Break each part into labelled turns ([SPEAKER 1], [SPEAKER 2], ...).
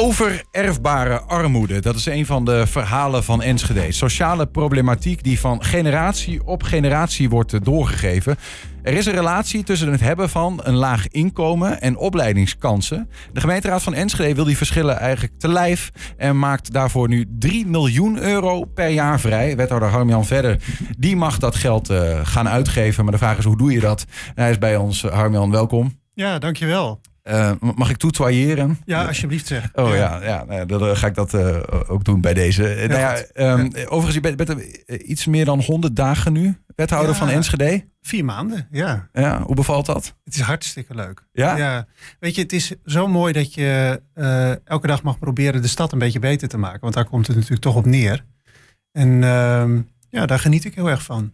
[SPEAKER 1] Over erfbare armoede. Dat is een van de verhalen van Enschede. Sociale problematiek die van generatie op generatie wordt eh, doorgegeven. Er is een relatie tussen het hebben van een laag inkomen en opleidingskansen. De gemeenteraad van Enschede wil die verschillen eigenlijk te lijf en maakt daarvoor nu 3 miljoen euro per jaar vrij. Wethouder Harmjan Verder, die mag dat geld eh, gaan uitgeven. Maar de vraag is, hoe doe je dat? hij is bij ons. Harmjan, welkom.
[SPEAKER 2] Ja, dankjewel.
[SPEAKER 1] Eh, mag ik toetwaaieren?
[SPEAKER 2] Ja, alsjeblieft
[SPEAKER 1] zeg. Oh ja, ja, nou dan eh, ga ik dat eh, ook doen bij deze. Nou ehm, ja, overigens, je bent, bent, iets meer dan 100 dagen nu wethouder van Enschede. Vier maanden, ja. ja. Hoe
[SPEAKER 2] bevalt dat? Het is hartstikke leuk. Ja? Weet je, het is zo mooi dat je elke dag mag proberen de stad een beetje beter te maken. Want daar komt het natuurlijk toch op neer. En ehm, ja, daar geniet ik heel erg van.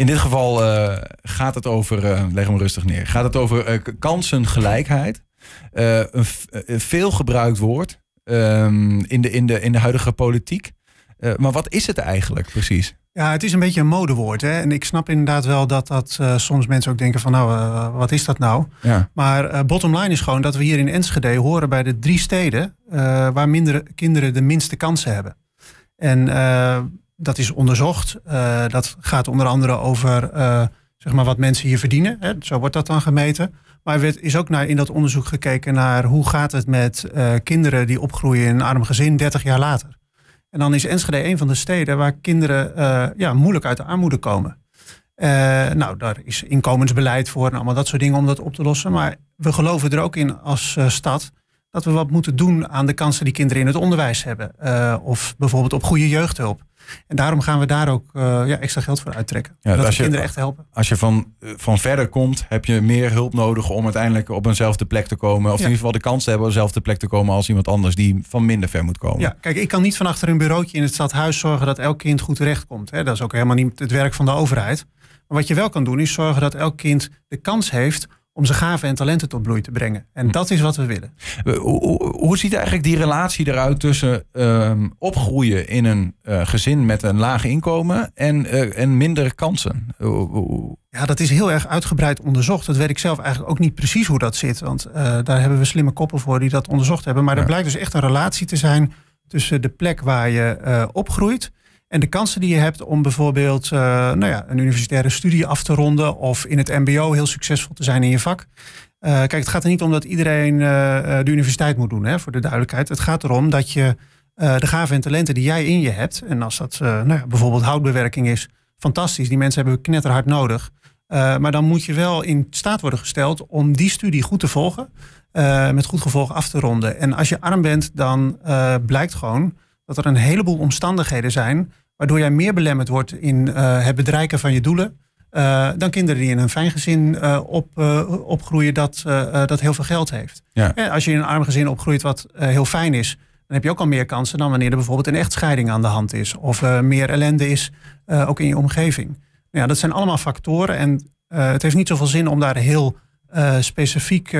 [SPEAKER 2] In dit geval eh, gaat het
[SPEAKER 1] over, uh, leg hem rustig neer, gaat het over eh, kansengelijkheid. een veel gebruikt woord ehm, in, de, in, de, in de huidige politiek. maar wat is het eigenlijk precies?
[SPEAKER 2] Ja, het is een beetje een modewoord. Hè? En ik snap inderdaad wel dat dat soms mensen ook denken van nou, wat is dat nou? Ja. Maar uh, bottom line is gewoon dat we hier in Enschede horen bij de drie steden waar mindere kinderen de minste kansen hebben. En dat is onderzocht. Eh, dat gaat onder andere over eh, zeg maar wat mensen hier verdienen. Hè. Zo wordt dat dan gemeten. Maar er is ook naar, in dat onderzoek gekeken naar hoe gaat het met eh, kinderen die opgroeien in een arm gezin 30 jaar later. En dan is Enschede een van de steden waar kinderen ja, moeilijk uit de armoede komen. nou, daar is inkomensbeleid voor en allemaal dat soort dingen om dat op te lossen. Maar we geloven er ook in als stad dat we wat moeten doen aan de kansen die kinderen in het onderwijs hebben. of bijvoorbeeld op goede jeugdhulp. En daarom gaan we daar ook eh, ja, extra geld voor uittrekken. dat als kinderen echt helpen.
[SPEAKER 1] Als je van, van verder komt, heb je meer hulp nodig om uiteindelijk op eenzelfde plek te komen. Of in ieder geval de kans te hebben op dezelfde plek te komen als iemand anders die van minder ver moet komen. Ja,
[SPEAKER 2] kijk, ik kan niet van achter een bureautje in het stadhuis zorgen dat elk kind goed terecht komt. Dat is ook helemaal niet het werk van de overheid. Maar wat je wel kan doen, is zorgen dat elk kind de kans heeft om zijn gaven en talenten tot bloei te brengen. En hm. dat is wat we willen.
[SPEAKER 1] Hoe, ziet eigenlijk die relatie eruit tussen ehm, opgroeien in een eh, gezin met een laag inkomen en, uh, en minder kansen?
[SPEAKER 2] Ja, dat is heel erg uitgebreid onderzocht. Dat weet ik zelf eigenlijk ook niet precies hoe dat zit. Want eh, daar hebben we slimme koppen voor die dat onderzocht hebben. Maar er blijkt dus echt een relatie te zijn tussen de plek waar je opgroeit en de kansen die je hebt om bijvoorbeeld eh, nou ja, een universitaire studie af te ronden of in het MBO heel succesvol te zijn in je vak. Eh, kijk, het gaat er niet om dat iedereen eh, de universiteit moet doen, hè, voor de duidelijkheid. Het gaat erom dat je de gaven en talenten die jij in je hebt, en als dat nou ja, bijvoorbeeld houtbewerking is, fantastisch, die mensen hebben we knetterhard nodig. maar dan moet je wel in staat worden gesteld om die studie goed te volgen, met goed gevolg af te ronden. En als je arm bent, dan blijkt gewoon dat er een heleboel omstandigheden zijn waardoor jij meer belemmerd wordt in eh, het bereiken van je doelen. Eh, dan kinderen die in een fijn gezin eh, op, opgroeien dat, dat heel veel geld heeft. Ja. En als je in een arm gezin opgroeit wat heel fijn is, dan heb je ook al meer kansen dan wanneer er bijvoorbeeld een echtscheiding aan de hand is. Of meer ellende is, ook in je omgeving. Nou ja, dat zijn allemaal factoren en het heeft niet zoveel zin om daar heel specifiek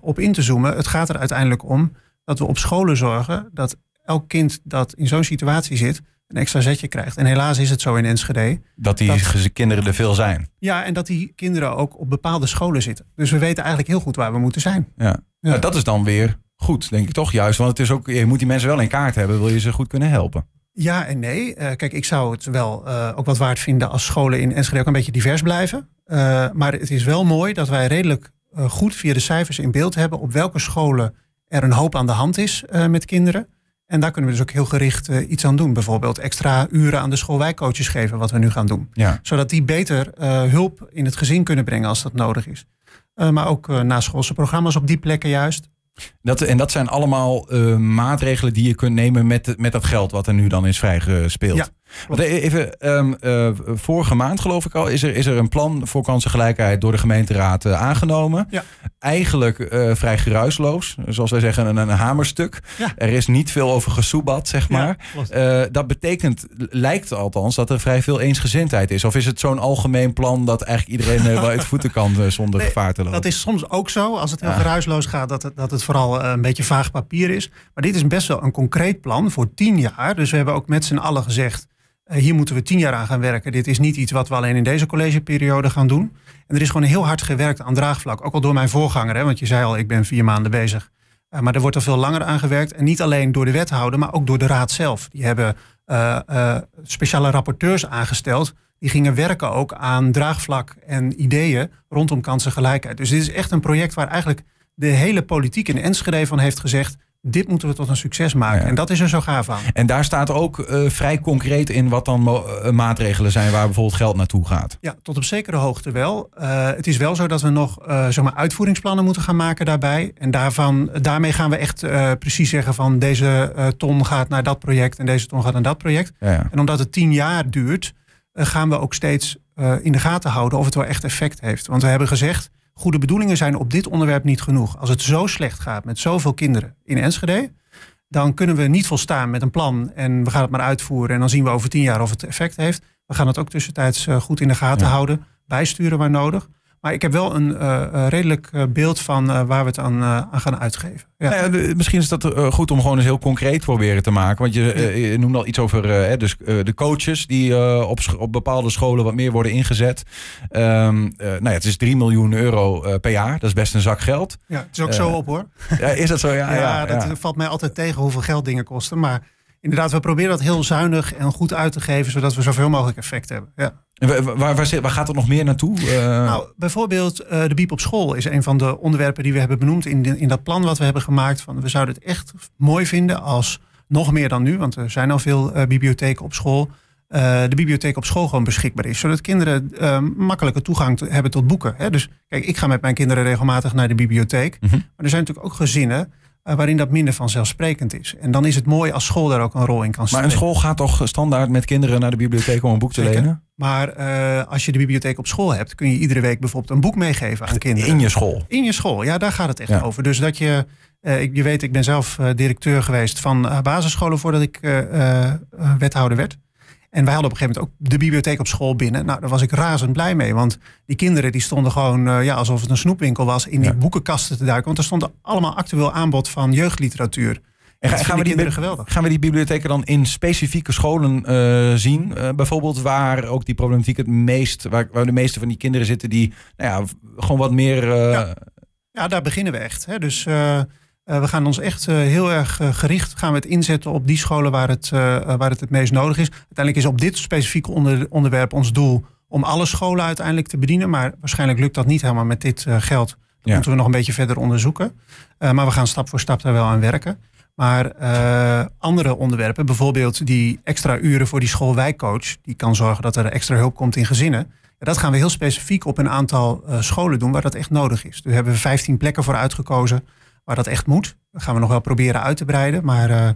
[SPEAKER 2] op in te zoomen. Het gaat er uiteindelijk om dat we op scholen zorgen dat elk kind dat in zo'n situatie zit, een extra zetje krijgt. En helaas is het zo in Enschede.
[SPEAKER 1] Dat die kinderen er veel zijn.
[SPEAKER 2] Ja, en dat die kinderen ook op bepaalde scholen zitten. Dus we weten eigenlijk heel goed waar we moeten zijn.
[SPEAKER 1] Ja. ja. dat is dan weer goed, denk ik toch juist. Want het is ook, je moet die mensen wel in kaart hebben, wil je ze goed kunnen helpen.
[SPEAKER 2] Ja en nee. Eh, kijk, ik zou het wel eh, ook wat waard vinden als scholen in Enschede ook een beetje divers blijven. Eh, maar het is wel mooi dat wij redelijk goed via de cijfers in beeld hebben op welke scholen er een hoop aan de hand is met kinderen. En daar kunnen we dus ook heel gericht eh, iets aan doen. Bijvoorbeeld extra uren aan de schoolwijkcoaches geven, wat we nu gaan doen. Zodat die beter eh, hulp in het gezin kunnen brengen als dat nodig is. Eh, maar ook naschoolse programma's op die plekken juist. Dat, en dat
[SPEAKER 1] zijn allemaal maatregelen die je kunt nemen met, met dat geld wat er nu dan is vrijgespeeld. Ja. E-, even, ehm, eh, vorige maand geloof ik al, is er, is er een plan voor kansengelijkheid door de gemeenteraad eh, aangenomen. Ja. Eigenlijk eh, vrij geruisloos, zoals wij zeggen, een, een hamerstuk. Ja. Er is niet veel over gesoebat, zeg maar. Ja, dat betekent, lijkt althans, dat er vrij veel eensgezindheid is. Of is het zo'n algemeen plan dat eigenlijk iedereen wel uit voeten kan zonder gevaar te lopen?
[SPEAKER 2] Dat is soms ook zo, als het heel geruisloos gaat, dat het, dat het vooral een beetje vaag papier is. Maar dit is best wel een concreet plan voor tien jaar. Dus we hebben ook met z'n allen gezegd eh, hier moeten we tien jaar aan gaan werken. Dit is niet iets wat we alleen in deze collegeperiode gaan doen. En er is gewoon heel hard gewerkt aan draagvlak. Ook al door mijn voorganger, hè, want je zei al, ik ben vier maanden bezig. Uh, maar er wordt er veel langer aan gewerkt. En niet alleen door de wethouder, maar ook door de raad zelf. Die hebben eh, speciale rapporteurs aangesteld. Die gingen werken ook aan draagvlak en ideeën rondom kansengelijkheid. Dus dit is echt een project waar eigenlijk de hele politiek in Enschede van heeft gezegd dit moeten we tot een succes maken. En dat is er zo gaaf aan.
[SPEAKER 1] En daar staat ook eh, vrij concreet in wat dan eh, maatregelen zijn waar bijvoorbeeld geld naartoe gaat. Ja,
[SPEAKER 2] tot op zekere hoogte wel. Eh, het is wel zo dat we nog zeg maar uitvoeringsplannen moeten gaan maken daarbij. En daarvan, daarmee gaan we echt precies zeggen van deze ton gaat naar dat project en deze ton gaat naar dat project. En omdat het tien jaar duurt, gaan we ook steeds in de gaten houden of het wel echt effect heeft. Want we hebben gezegd, goede bedoelingen zijn op dit onderwerp niet genoeg. Als het zo slecht gaat met zoveel kinderen in Enschede, dan kunnen we niet volstaan met een plan en we gaan het maar uitvoeren en dan zien we over tien jaar of het effect heeft. We gaan het ook tussentijds eh, goed in de gaten houden, bijsturen waar nodig. Maar ik heb wel een eh, eh, redelijk eh, beeld van waar we het aan, gaan uitgeven.
[SPEAKER 1] Ja. Nou misschien is dat goed om gewoon eens heel concreet proberen te maken. Want je, noemde al iets over dus, de coaches die op, op bepaalde scholen wat meer worden ingezet. Um, nou ja, het is 3 miljoen euro per jaar. Dat is best een zak geld. Ja,
[SPEAKER 2] het is ook zo op hoor.
[SPEAKER 1] is dat zo? Ja, ja, dat
[SPEAKER 2] valt mij altijd tegen hoeveel geld dingen kosten. Maar inderdaad, we proberen dat heel zuinig en goed uit te geven, zodat we zoveel mogelijk effect hebben. Ja. Waar, waar, waar, gaat er nog meer naartoe? Eh, nou, bijvoorbeeld eh, de biep op school is een van de onderwerpen die we hebben benoemd in, in dat plan wat we hebben gemaakt. Van, we zouden het echt mooi vinden als nog meer dan nu, want er zijn al veel eh, bibliotheken op school. de bibliotheek op school gewoon beschikbaar is. Zodat kinderen makkelijke toegang hebben tot boeken. Hè? Dus kijk, ik ga met mijn kinderen regelmatig naar de bibliotheek. Mhm. Maar er zijn natuurlijk ook gezinnen eh, waarin dat minder vanzelfsprekend is. En dan is het mooi als school daar ook een rol in kan spelen. Maar een school gaat toch standaard met
[SPEAKER 1] kinderen naar de bibliotheek om een boek te lenen?
[SPEAKER 2] Maar eh, als je de bibliotheek op school hebt, kun je iedere week bijvoorbeeld een boek meegeven aan kinderen. In je school? In je school, ja, daar gaat het echt over. Dus dat je, eh, je weet, ik ben zelf directeur geweest van basisscholen voordat ik wethouder werd. En wij hadden op een gegeven moment ook de bibliotheek op school binnen. Nou, daar was ik razend blij mee. Want die kinderen die stonden gewoon, eh, ja, alsof het een snoepwinkel was, in die boekenkasten te duiken. Want er stonden allemaal actueel aanbod van jeugdliteratuur. En gaan, we die, geweldig. gaan we die bibliotheken dan in specifieke scholen eh,
[SPEAKER 1] zien? Eh, bijvoorbeeld waar ook die problematiek het meest, waar, waar, de meeste van die kinderen zitten die nou ja, gewoon wat
[SPEAKER 2] meer. Ja. daar beginnen we echt. Hè. Dus eh, we gaan ons echt eh, heel erg eh, gericht gaan we het inzetten op die scholen waar het, waar het het meest nodig is. Uiteindelijk is op dit specifieke onder, onderwerp ons doel om alle scholen uiteindelijk te bedienen. Maar waarschijnlijk lukt dat niet helemaal met dit geld. Dat moeten we nog een beetje verder onderzoeken. maar we gaan stap voor stap daar wel aan werken. Maar andere onderwerpen, bijvoorbeeld die extra uren voor die schoolwijkcoach, die kan zorgen dat er extra hulp komt in gezinnen. Dat gaan we heel specifiek op een aantal scholen doen waar dat echt nodig is. Daar hebben we 15 plekken voor uitgekozen waar dat echt moet. Dat gaan we nog wel proberen uit te breiden. Maar eh,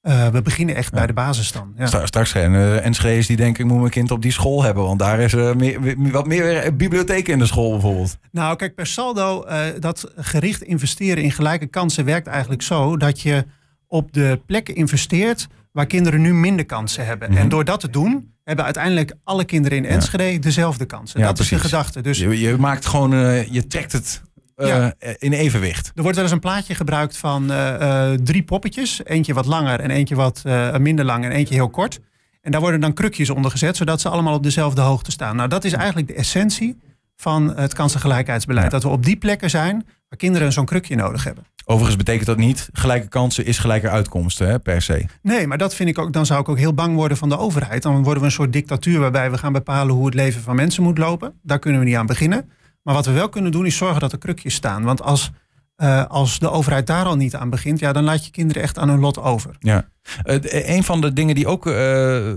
[SPEAKER 2] eh, we beginnen echt bij de basis dan.
[SPEAKER 1] Ja. Straks zijn uh, Enschede's die denken, ik moet mijn kind op die school hebben. Want daar is uh, meer, wat meer bibliotheek in de school bijvoorbeeld.
[SPEAKER 2] Nou kijk, per saldo, dat gericht investeren in gelijke kansen werkt eigenlijk zo... dat je op de plekken investeert waar kinderen nu minder kansen hebben. Mhm. En door dat te doen, hebben uiteindelijk alle kinderen in Enschede dezelfde kansen. dat is je gedachte. Dus je, je maakt gewoon, je trekt het eh, eh, in evenwicht. Er wordt wel eens een plaatje gebruikt van eh, drie poppetjes. Eentje wat langer en eentje wat minder lang en eentje heel kort. En daar worden dan krukjes onder gezet, zodat ze allemaal op dezelfde hoogte staan. Nou, dat is eigenlijk de essentie van het kansengelijkheidsbeleid. Dat we op die plekken zijn waar kinderen zo'n krukje nodig hebben.
[SPEAKER 1] Overigens betekent dat niet gelijke kansen is gelijke uitkomsten hè, per se.
[SPEAKER 2] Nee, maar dat vind ik ook. Dan zou ik ook heel bang worden van de overheid. Dan worden we een soort dictatuur waarbij we gaan bepalen hoe het leven van mensen moet lopen. Daar kunnen we niet aan beginnen. Maar wat we wel kunnen doen is zorgen dat er krukjes staan. Want als, eh, als de overheid daar al niet aan begint, ja, dan laat je kinderen echt aan hun lot over.
[SPEAKER 1] Ja. Uh, een van de dingen die ook eh,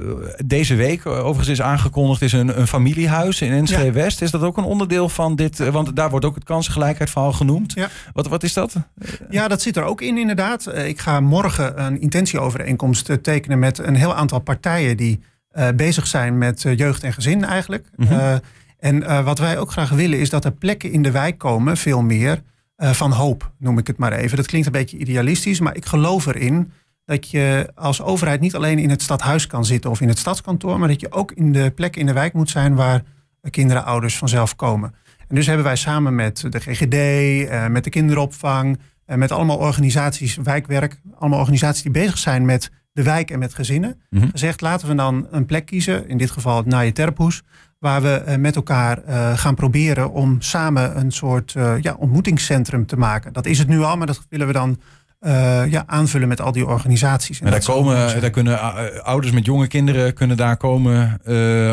[SPEAKER 1] deze week overigens is aangekondigd, is een, een familiehuis in Enschede West. Is dat ook een onderdeel van dit?
[SPEAKER 2] want daar wordt ook het kansengelijkheid verhaal genoemd. Ja. Wat, wat is dat? Ja, dat zit er ook in, inderdaad. ik ga morgen een intentieovereenkomst tekenen met een heel aantal partijen die bezig zijn met jeugd en gezin eigenlijk. Mhm. En eh, wat wij ook graag willen is dat er plekken in de wijk komen, veel meer, eh, van hoop, noem ik het maar even. Dat klinkt een beetje idealistisch, maar ik geloof erin dat je als overheid niet alleen in het stadhuis kan zitten of in het stadskantoor, maar dat je ook in de plekken in de wijk moet zijn waar kinderen, ouders vanzelf komen. En dus hebben wij samen met de GGD, eh, met de kinderopvang, en met allemaal organisaties, wijkwerk, allemaal organisaties die bezig zijn met de wijk en met gezinnen. Mm Gezegd laten we dan een plek kiezen, in dit geval het Naaien Terphoes, waar we eh, met elkaar eh, gaan proberen om samen een soort eh, ja, ontmoetingscentrum te maken. Dat is het nu al, maar dat willen we dan ja, aanvullen met al die organisaties. En maar
[SPEAKER 1] daar, komen, daar kunnen ouders met jonge kinderen kunnen daar komen,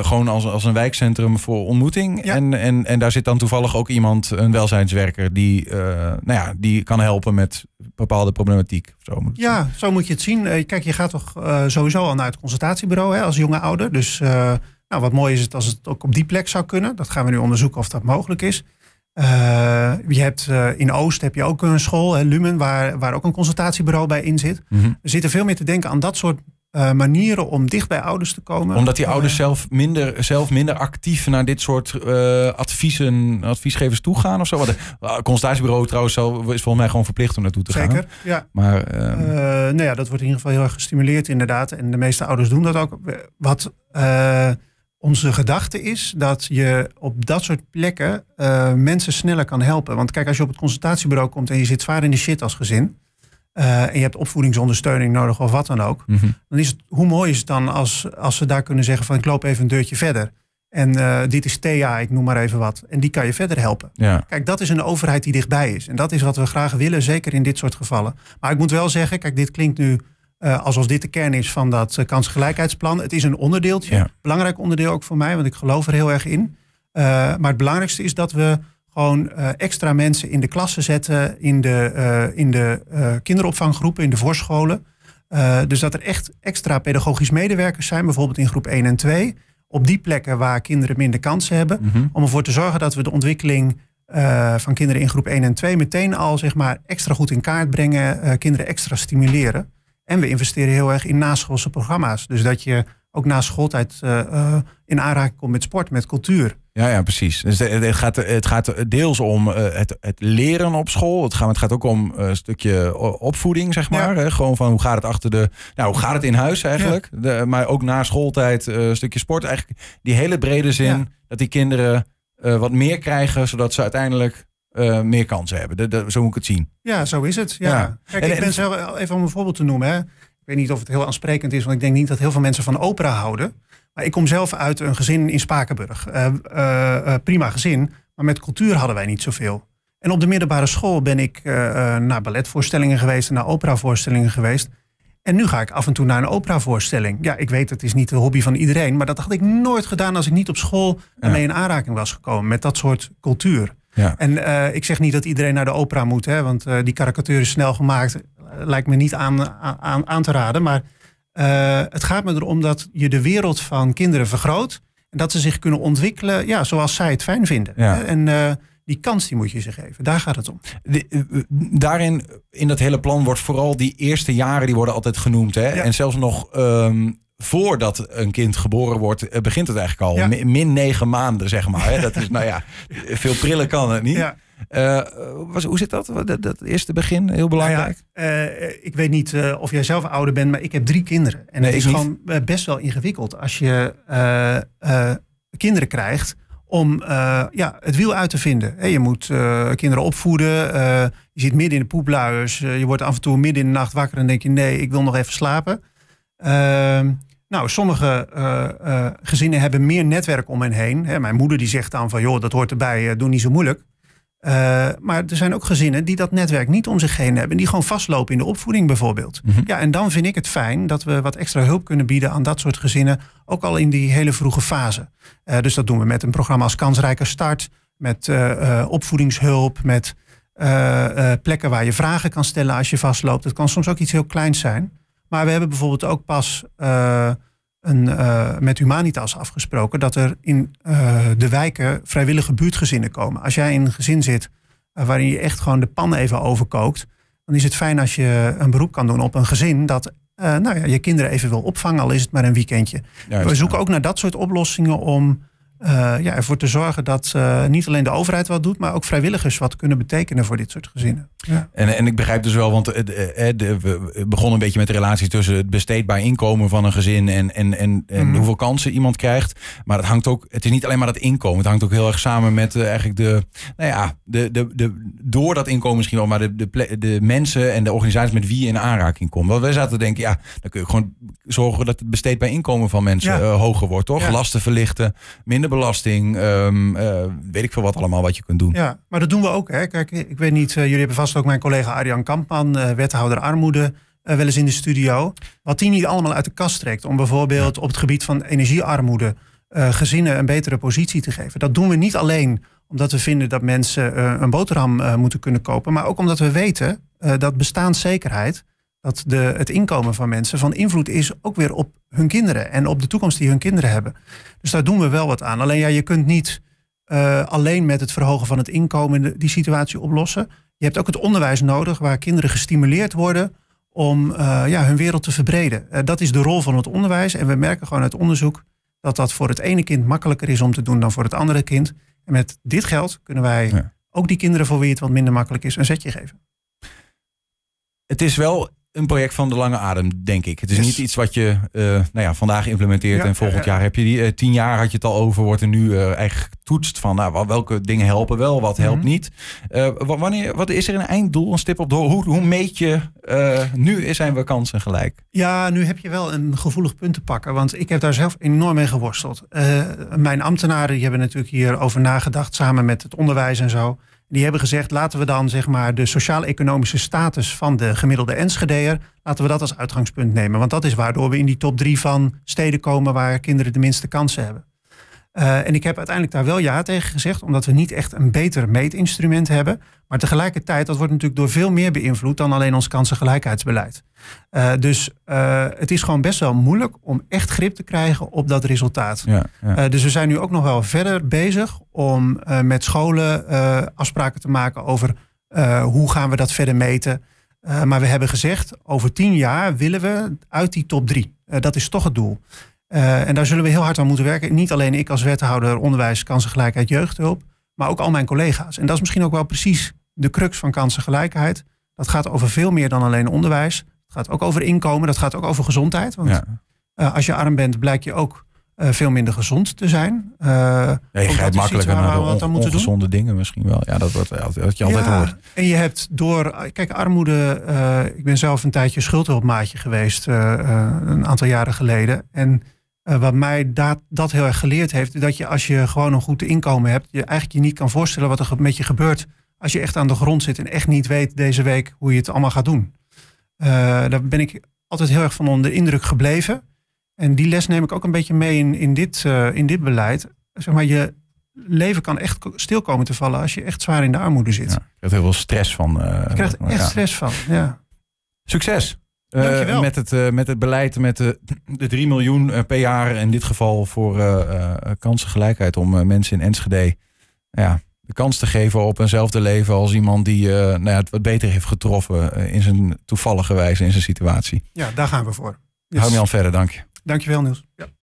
[SPEAKER 1] gewoon als, als een wijkcentrum voor ontmoeting. En, en, en daar zit dan toevallig ook iemand, een welzijnswerker, die, nou ja, die kan helpen met bepaalde problematiek.
[SPEAKER 2] Zo moet ja, zo moet je het zien. Eh, kijk, je gaat toch eh, sowieso al naar het consultatiebureau hè, als jonge ouder. Dus eh, nou, wat mooi is het als het ook op die plek zou kunnen. Dat gaan we nu onderzoeken of dat mogelijk is. je hebt, in Oost heb je ook een school, hè, Lumen, waar, waar ook een consultatiebureau bij in zit. Mhm. Er zitten veel meer te denken aan dat soort eh, manieren om dicht bij ouders te komen. Omdat
[SPEAKER 1] die ouders eh, zelf, minder, zelf minder actief naar dit soort eh, adviezen, adviesgevers toe gaan of zo. Wat het consultatiebureau trouwens is volgens mij gewoon verplicht om naartoe te gaan. Zeker, ja. Maar,
[SPEAKER 2] uh... nou ja, dat wordt in ieder geval heel erg gestimuleerd inderdaad. En de meeste ouders doen dat ook. Wat onze gedachte is dat je op dat soort plekken mensen sneller kan helpen. Want kijk, als je op het consultatiebureau komt en je zit zwaar in de shit als gezin eh, en je hebt opvoedingsondersteuning nodig of wat dan ook. Mhm. Dan is het, hoe mooi is het dan als, als ze daar kunnen zeggen van ik loop even een deurtje verder. En eh, dit is Thea, ik noem maar even wat. En die kan je verder helpen. Ja. Kijk, dat is een overheid die dichtbij is. En dat is wat we graag willen, zeker in dit soort gevallen. Maar ik moet wel zeggen, kijk, dit klinkt nu eh, alsof dit de kern is van dat kansgelijkheidsplan. Het is een onderdeeltje. Belangrijk onderdeel ook voor mij, want ik geloof er heel erg in. maar het belangrijkste is dat we gewoon eh, extra mensen in de klassen zetten, in de, eh, in de eh, kinderopvanggroepen, in de voorscholen. dus dat er echt extra pedagogisch medewerkers zijn, bijvoorbeeld in groep 1 en 2, op die plekken waar kinderen minder kansen hebben, mhm. om ervoor te zorgen dat we de ontwikkeling van kinderen in groep 1 en 2 meteen al zeg maar, extra goed in kaart brengen, kinderen extra stimuleren. En we investeren heel erg in naschoolse programma's. Dus dat je ook na schooltijd eh, eh, in aanraking komt met sport, met cultuur.
[SPEAKER 1] Ja, ja, precies. Dus het gaat, het gaat deels om eh, het, het leren op school. Het gaat, het gaat ook om een stukje opvoeding, zeg maar. Gewoon van hoe gaat het achter de. Nou, hoe gaat het in huis eigenlijk? De, maar ook na schooltijd een stukje sport. Eigenlijk die hele brede zin dat die kinderen wat meer krijgen, zodat ze uiteindelijk meer kansen hebben. zo moet ik het zien.
[SPEAKER 2] Ja, zo is het. Ja. Kijk, ik ben zelf even om een voorbeeld te noemen. Hè. Ik weet niet of het heel aansprekend is, want ik denk niet dat heel veel mensen van opera houden. Maar ik kom zelf uit een gezin in Spakenburg. Eh, eh, eh, prima gezin, maar met cultuur hadden wij niet zoveel. En op de middelbare school ben ik naar balletvoorstellingen geweest en naar operavoorstellingen geweest. En nu ga ik af en toe naar een operavoorstelling. Ja, ik weet, het is niet de hobby van iedereen. Maar dat had ik nooit gedaan als ik niet op school ermee ja. in aanraking was gekomen. Met dat soort cultuur. Ja. En ik zeg niet dat iedereen naar de opera moet. Hè, want die karikatuur is snel gemaakt lijkt me niet aan, aan, aan te raden. Maar eh, het gaat me erom dat je de wereld van kinderen vergroot. En dat ze zich kunnen ontwikkelen ja, zoals zij het fijn vinden. Eh, en eh, die kans die moet je ze geven. Daar gaat het om. daarin, in dat hele plan, wordt vooral
[SPEAKER 1] die eerste jaren, die worden altijd genoemd. Hè? En zelfs nog ehm, voordat een kind geboren wordt, begint het eigenlijk al. Min negen maanden, zeg maar. Dat is, nou ja, veel prillen kan het niet. Ja. Eh, was, hoe zit dat? dat? dat? eerste
[SPEAKER 2] begin, heel nou belangrijk. Eh, ik weet niet eh, of jij zelf ouder bent, maar ik heb drie kinderen. En het is gewoon best wel ingewikkeld als je kinderen krijgt om ja, het wiel uit te vinden. je moet kinderen opvoeden, je zit midden in de poepluiers, je wordt af en toe midden in de nacht wakker en denk je nee, ik wil nog even slapen. Ehm, nou, sommige gezinnen hebben meer netwerk om hen heen. Hè, mijn moeder die zegt dan van, joh, dat hoort erbij, doe niet zo moeilijk. Eh, maar er zijn ook gezinnen die dat netwerk niet om zich heen hebben. Die gewoon vastlopen in de opvoeding bijvoorbeeld. Mhm. Ja, en dan vind ik het fijn dat we wat extra hulp kunnen bieden aan dat soort gezinnen. Ook al in die hele vroege fase. Eh, dus dat doen we met een programma als Kansrijke Start. Met eh, opvoedingshulp. Met plekken waar je vragen kan stellen als je vastloopt. Het kan soms ook iets heel kleins zijn. Maar we hebben bijvoorbeeld ook pas eh, met Humanitas afgesproken dat er in eh, de wijken vrijwillige buurtgezinnen komen. Als jij in een gezin zit eh, waarin je echt gewoon de pan even overkookt, dan is het fijn als je een beroep kan doen op een gezin dat nou ja, je kinderen even wil opvangen, al is het maar een weekendje. We zoeken ook naar dat soort oplossingen om eh, ja, ervoor te zorgen dat eh, niet alleen de overheid wat doet, maar ook vrijwilligers wat kunnen betekenen voor dit soort gezinnen. Ja.
[SPEAKER 1] En, en ik begrijp dus wel, want eh, we begonnen een beetje met de relatie tussen het besteedbaar inkomen van een gezin en, en, en, mhm. hoeveel kansen iemand krijgt. Maar het hangt ook, het is niet alleen maar dat inkomen, het hangt ook heel erg samen met eigenlijk de, nou ja, de, de, de, door dat inkomen misschien wel, maar de, de, de mensen en de organisaties met wie je in aanraking komt. Want wij zaten te denken, ja, dan kun je gewoon zorgen dat het besteedbaar inkomen van mensen hoger wordt, toch? Lasten verlichten, minder Belasting, ehm, eh, weet ik veel wat allemaal wat je kunt doen.
[SPEAKER 2] Ja, maar dat doen we ook. Hè? Kijk, ik weet niet, eh, jullie hebben vast ook mijn collega Arjan Kampman, eh, wethouder armoede, wel eens in de studio. Wat die niet allemaal uit de kast trekt om bijvoorbeeld op het gebied van energiearmoede gezinnen een betere positie te geven. Dat doen we niet alleen omdat we vinden dat mensen een boterham moeten kunnen kopen, maar ook omdat we weten dat bestaanszekerheid dat de, het inkomen van mensen van invloed is ook weer op hun kinderen en op de toekomst die hun kinderen hebben. Dus daar doen we wel wat aan. Alleen ja, je kunt niet eh, alleen met het verhogen van het inkomen die situatie oplossen. Je hebt ook het onderwijs nodig waar kinderen gestimuleerd worden om eh, ja, hun wereld te verbreden. Eh, dat is de rol van het onderwijs. En we merken gewoon uit onderzoek dat dat voor het ene kind makkelijker is om te doen dan voor het andere kind. En met dit geld kunnen wij ook die kinderen voor wie het wat minder makkelijk is een zetje geven. Het is wel
[SPEAKER 1] een project van de lange adem, denk ik. Het is niet iets wat je eh, nou ja, vandaag implementeert en volgend jaar heb je die. Eh, tien jaar had je het al over, wordt er nu uh, eh, eigenlijk getoetst van nou, welke dingen helpen wel, wat mhm. helpt niet. wanneer, wat is er een einddoel, een stip op de hoe, meet je, nu zijn we kansen gelijk?
[SPEAKER 2] Ja, nu heb je wel een gevoelig punt te pakken, want ik heb daar zelf enorm mee geworsteld. mijn ambtenaren die hebben natuurlijk hierover nagedacht, samen met het onderwijs en zo. Die hebben gezegd, laten we dan zeg maar, de sociaal-economische status van de gemiddelde Enschedeer... laten we dat als uitgangspunt nemen. Want dat is waardoor we in die top drie van steden komen... waar kinderen de minste kansen hebben. Eh, en ik heb uiteindelijk daar wel ja tegen gezegd, omdat we niet echt een beter meetinstrument hebben. Maar tegelijkertijd, dat wordt natuurlijk door veel meer beïnvloed dan alleen ons kansengelijkheidsbeleid. Eh, dus eh, het is gewoon best wel moeilijk om echt grip te krijgen op dat resultaat. dus we zijn nu ook nog wel verder bezig om met scholen afspraken te maken over hoe gaan we dat verder meten. maar we hebben gezegd, over tien jaar willen we uit die top drie. dat is toch het doel. Eh, en daar zullen we heel hard aan moeten werken. Niet alleen ik als wethouder onderwijs, kansengelijkheid, jeugdhulp, maar ook al mijn collega's. En dat is misschien ook wel precies de crux van kansengelijkheid. Dat gaat over veel meer dan alleen onderwijs. Het gaat ook over inkomen, dat gaat ook over gezondheid. Want eh, als je arm bent, blijk je ook eh, veel minder gezond te zijn. Uh, ja, je makkelijker naar de ongezonde
[SPEAKER 1] dingen misschien wel. Ja, dat, altijd. dat je altijd hoort.
[SPEAKER 2] En je hebt door... Kijk, armoede... ik ben zelf een tijdje schuldhulpmaatje geweest... een aantal jaren geleden. En eh, wat mij dat, dat heel erg geleerd heeft, dat je als je gewoon een goed inkomen hebt, je eigenlijk je niet kan voorstellen wat er met je gebeurt als je echt aan de grond zit en echt niet weet deze week hoe je het allemaal gaat doen. Eh, daar ben ik altijd heel erg van onder indruk gebleven. En die les neem ik ook een beetje mee in, in, dit, eh, in dit beleid. Zeg maar, je leven kan echt stil komen te vallen als je echt zwaar in de armoede zit. Ja,
[SPEAKER 1] je krijgt heel veel stress van. je krijgt echt stress
[SPEAKER 2] van, ja. Succes!
[SPEAKER 1] Eh, met, het, eh, met het beleid, met de, de 3 miljoen eh, per jaar, in dit geval voor kansengelijkheid, om mensen in Enschede ja, de kans te geven op eenzelfde leven als iemand die nou ja, het wat beter heeft getroffen in zijn toevallige wijze, in zijn situatie.
[SPEAKER 2] Ja, daar gaan we voor. Yes. Hou me al verder, dank je. Dankjewel Niels. Ja.